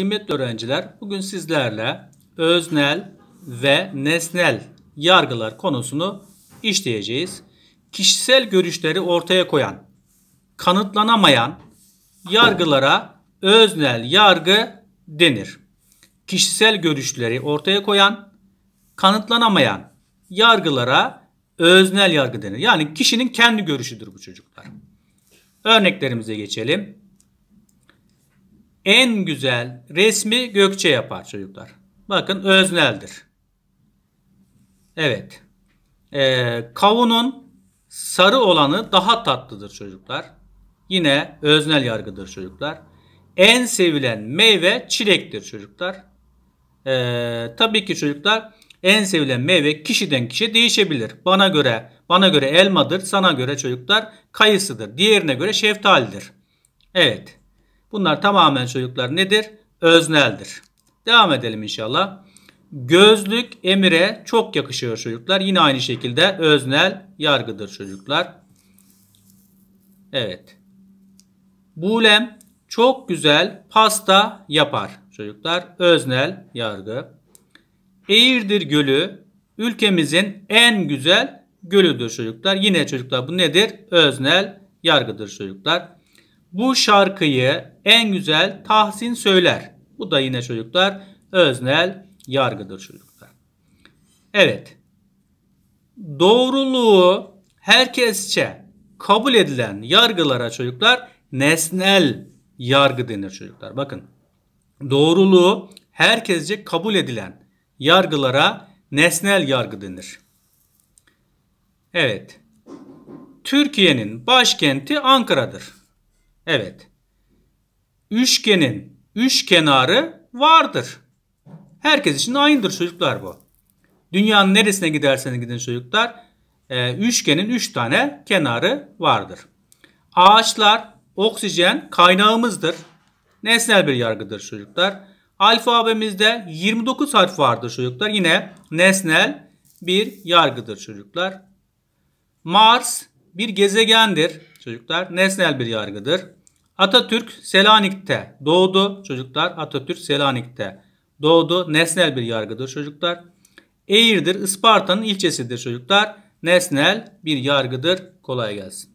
Kıymetli öğrenciler, bugün sizlerle öznel ve nesnel yargılar konusunu işleyeceğiz. Kişisel görüşleri ortaya koyan, kanıtlanamayan yargılara öznel yargı denir. Kişisel görüşleri ortaya koyan, kanıtlanamayan yargılara öznel yargı denir. Yani kişinin kendi görüşüdür bu çocuklar. Örneklerimize geçelim. En güzel resmi Gökçe yapar çocuklar. Bakın özneldir. Evet. Ee, kavunun sarı olanı daha tatlıdır çocuklar. Yine öznel yargıdır çocuklar. En sevilen meyve çilektir çocuklar. Ee, tabii ki çocuklar en sevilen meyve kişiden kişi değişebilir. Bana göre bana göre elmadır, sana göre çocuklar kayısıdır. Diğerine göre şeftalidir. Evet. Bunlar tamamen çocuklar nedir? Özneldir. Devam edelim inşallah. Gözlük emire çok yakışıyor çocuklar. Yine aynı şekilde öznel yargıdır çocuklar. Evet. Bulem çok güzel pasta yapar çocuklar. Öznel yargı. Eğirdir gölü ülkemizin en güzel gölüdür çocuklar. Yine çocuklar bu nedir? Öznel yargıdır çocuklar. Bu şarkıyı en güzel Tahsin söyler. Bu da yine çocuklar öznel yargıdır çocuklar. Evet. Doğruluğu herkesçe kabul edilen yargılara çocuklar nesnel yargı denir çocuklar. Bakın. Doğruluğu herkesçe kabul edilen yargılara nesnel yargı denir. Evet. Türkiye'nin başkenti Ankara'dır. Evet. Üçgenin üç kenarı vardır. Herkes için aynıdır çocuklar bu. Dünyanın neresine giderseniz gidin çocuklar. E, üçgenin üç tane kenarı vardır. Ağaçlar oksijen kaynağımızdır. Nesnel bir yargıdır çocuklar. Alfabemizde 29 harf vardır çocuklar. Yine nesnel bir yargıdır çocuklar. Mars bir gezegendir çocuklar nesnel bir yargıdır. Atatürk Selanik'te doğdu çocuklar. Atatürk Selanik'te doğdu. Nesnel bir yargıdır çocuklar. Eğirdir Isparta'nın ilçesidir çocuklar. Nesnel bir yargıdır. Kolay gelsin.